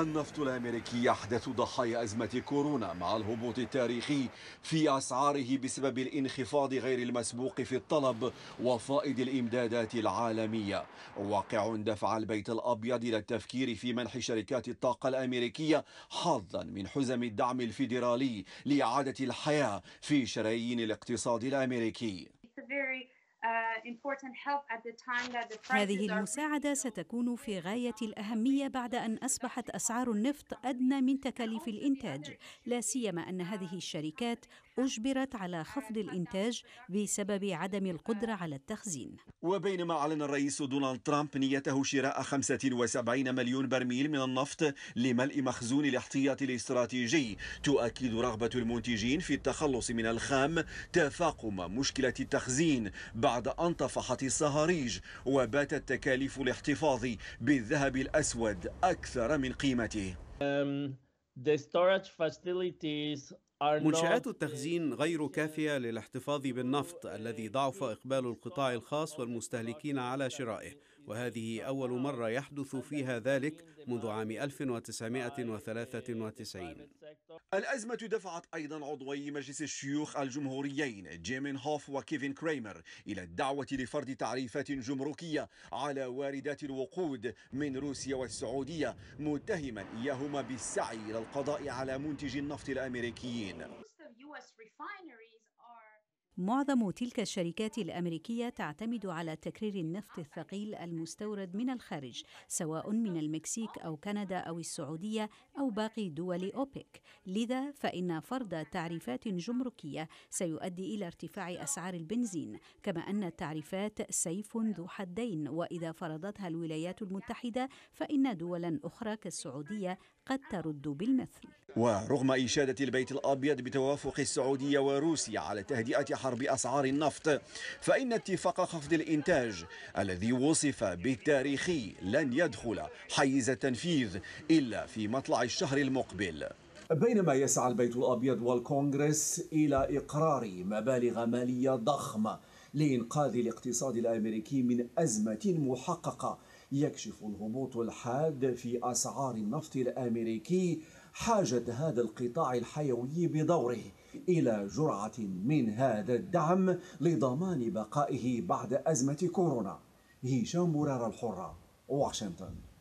النفط الأمريكي يحدث ضحايا أزمة كورونا مع الهبوط التاريخي في أسعاره بسبب الانخفاض غير المسبوق في الطلب وفائض الإمدادات العالمية واقع دفع البيت الأبيض إلى التفكير في منح شركات الطاقة الأمريكية حظا من حزم الدعم الفيدرالي لإعادة الحياة في شرايين الاقتصاد الأمريكي هذه المساعدة ستكون في غاية الأهمية بعد أن أصبحت أسعار النفط أدنى من تكاليف الإنتاج لا سيما أن هذه الشركات أجبرت على خفض الإنتاج بسبب عدم القدرة على التخزين وبينما أعلن الرئيس دونالد ترامب نيته شراء 75 مليون برميل من النفط لملء مخزون الاحتياط الاستراتيجي تؤكد رغبة المنتجين في التخلص من الخام تفاقم مشكلة التخزين بعد أن طفحت الصهاريج وباتت تكاليف الاحتفاظ بالذهب الأسود أكثر من قيمته. Um, the storage facilities منشآت التخزين غير كافية للاحتفاظ بالنفط الذي ضعف إقبال القطاع الخاص والمستهلكين على شرائه وهذه أول مرة يحدث فيها ذلك منذ عام 1993 الأزمة دفعت أيضا عضوي مجلس الشيوخ الجمهوريين جيمين هوف وكيفين كريمر إلى الدعوة لفرض تعريفات جمركية على واردات الوقود من روسيا والسعودية متهما إياهما بالسعي إلى القضاء على منتجي النفط الأمريكيين معظم تلك الشركات الامريكيه تعتمد على تكرير النفط الثقيل المستورد من الخارج سواء من المكسيك او كندا او السعوديه او باقي دول اوبك لذا فان فرض تعريفات جمركيه سيؤدي الى ارتفاع اسعار البنزين كما ان التعريفات سيف ذو حدين واذا فرضتها الولايات المتحده فان دولا اخرى كالسعوديه قد ترد بالمثل ورغم اشاده البيت الابيض بتوافق السعوديه وروسيا على تهدئه حرب أسعار النفط فإن اتفاق خفض الإنتاج الذي وصف بالتاريخي لن يدخل حيز التنفيذ إلا في مطلع الشهر المقبل بينما يسعى البيت الابيض والكونغرس الى اقرار مبالغ ماليه ضخمه لانقاذ الاقتصاد الامريكي من ازمه محققه يكشف الهبوط الحاد في اسعار النفط الامريكي حاجه هذا القطاع الحيوي بدوره إلى جرعة من هذا الدعم لضمان بقائه بعد أزمة كورونا هشام مرار الحرة واشنطن